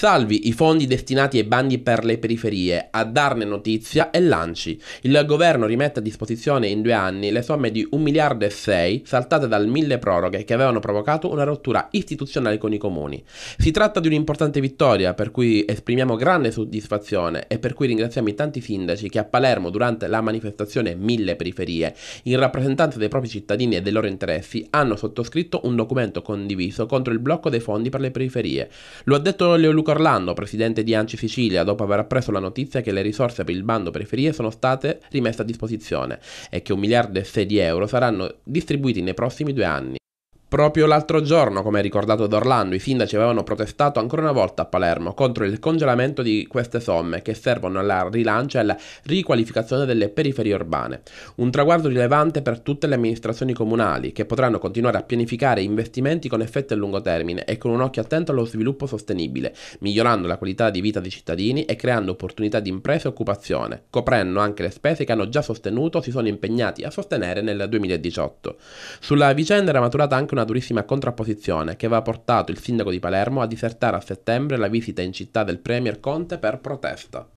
salvi i fondi destinati ai bandi per le periferie, a darne notizia e l'ANCI. Il governo rimette a disposizione in due anni le somme di 1 miliardo e 6 saltate dal mille proroghe che avevano provocato una rottura istituzionale con i comuni. Si tratta di un'importante vittoria per cui esprimiamo grande soddisfazione e per cui ringraziamo i tanti sindaci che a Palermo durante la manifestazione Mille Periferie, in rappresentanza dei propri cittadini e dei loro interessi, hanno sottoscritto un documento condiviso contro il blocco dei fondi per le periferie. Lo ha detto Leo Luca Enrico Orlando, presidente di Anci Sicilia, dopo aver appreso la notizia che le risorse per il bando periferie sono state rimesse a disposizione e che un miliardo e sei di euro saranno distribuiti nei prossimi due anni. Proprio l'altro giorno, come ricordato da Orlando, i sindaci avevano protestato ancora una volta a Palermo contro il congelamento di queste somme che servono alla rilancia e alla riqualificazione delle periferie urbane. Un traguardo rilevante per tutte le amministrazioni comunali che potranno continuare a pianificare investimenti con effetti a lungo termine e con un occhio attento allo sviluppo sostenibile, migliorando la qualità di vita dei cittadini e creando opportunità di impresa e occupazione, coprendo anche le spese che hanno già sostenuto o si sono impegnati a sostenere nel 2018. Sulla vicenda era maturata anche una una durissima contrapposizione che aveva portato il sindaco di Palermo a disertare a settembre la visita in città del premier Conte per protesta.